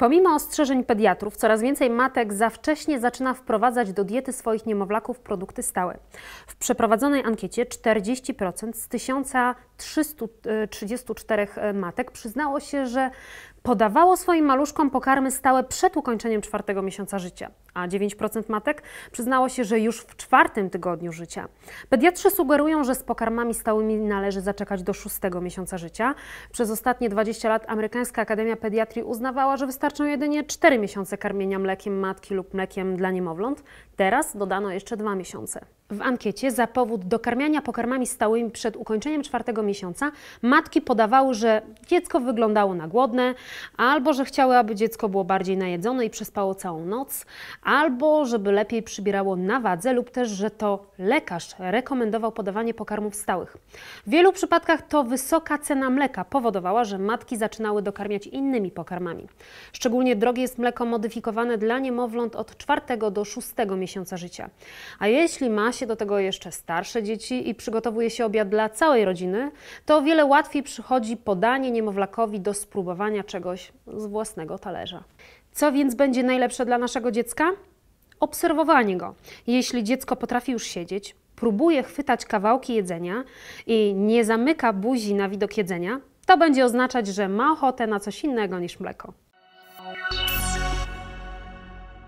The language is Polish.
Pomimo ostrzeżeń pediatrów, coraz więcej matek za wcześnie zaczyna wprowadzać do diety swoich niemowlaków produkty stałe. W przeprowadzonej ankiecie 40% z 1334 e, matek przyznało się, że podawało swoim maluszkom pokarmy stałe przed ukończeniem czwartego miesiąca życia, a 9% matek przyznało się, że już w czwartym tygodniu życia. Pediatrzy sugerują, że z pokarmami stałymi należy zaczekać do szóstego miesiąca życia. Przez ostatnie 20 lat Amerykańska Akademia Pediatrii uznawała, że wystarczy wystarczą jedynie 4 miesiące karmienia mlekiem matki lub mlekiem dla niemowląt. Teraz dodano jeszcze 2 miesiące. W ankiecie za powód do karmiania pokarmami stałymi przed ukończeniem czwartego miesiąca matki podawały, że dziecko wyglądało na głodne, albo że chciały, aby dziecko było bardziej najedzone i przespało całą noc, albo żeby lepiej przybierało na wadze, lub też, że to lekarz rekomendował podawanie pokarmów stałych. W wielu przypadkach to wysoka cena mleka powodowała, że matki zaczynały dokarmiać innymi pokarmami. Szczególnie drogie jest mleko modyfikowane dla niemowląt od 4 do 6 miesiąca życia. A jeśli ma się do tego jeszcze starsze dzieci i przygotowuje się obiad dla całej rodziny, to o wiele łatwiej przychodzi podanie niemowlakowi do spróbowania czegoś z własnego talerza. Co więc będzie najlepsze dla naszego dziecka? Obserwowanie go. Jeśli dziecko potrafi już siedzieć, próbuje chwytać kawałki jedzenia i nie zamyka buzi na widok jedzenia, to będzie oznaczać, że ma ochotę na coś innego niż mleko.